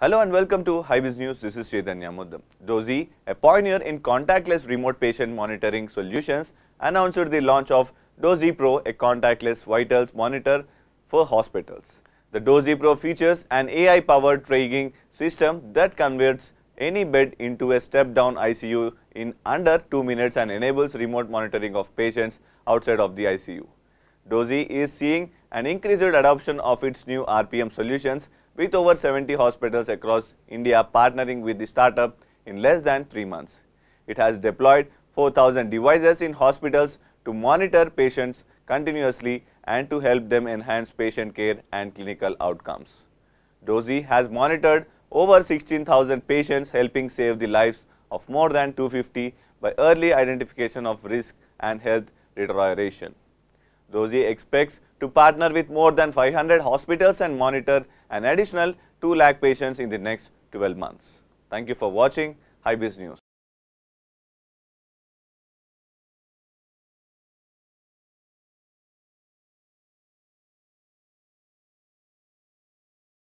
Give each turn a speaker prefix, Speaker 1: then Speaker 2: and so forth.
Speaker 1: Hello and welcome to HiBiz News. This is Chaitanya Muddam. Dozi, a pioneer in contactless remote patient monitoring solutions, announced the launch of Dozi Pro, a contactless vitals monitor for hospitals. The Dozi Pro features an AI-powered tracking system that converts any bed into a step-down ICU in under 2 minutes and enables remote monitoring of patients outside of the ICU. Dozi is seeing and increased adoption of its new RPM solutions with over 70 hospitals across India partnering with the startup in less than 3 months. It has deployed 4000 devices in hospitals to monitor patients continuously and to help them enhance patient care and clinical outcomes. Dozy has monitored over 16,000 patients helping save the lives of more than 250 by early identification of risk and health deterioration. Doshi expects to partner with more than 500 hospitals and monitor an additional 2 lakh patients in the next 12 months. Thank you for watching Business News.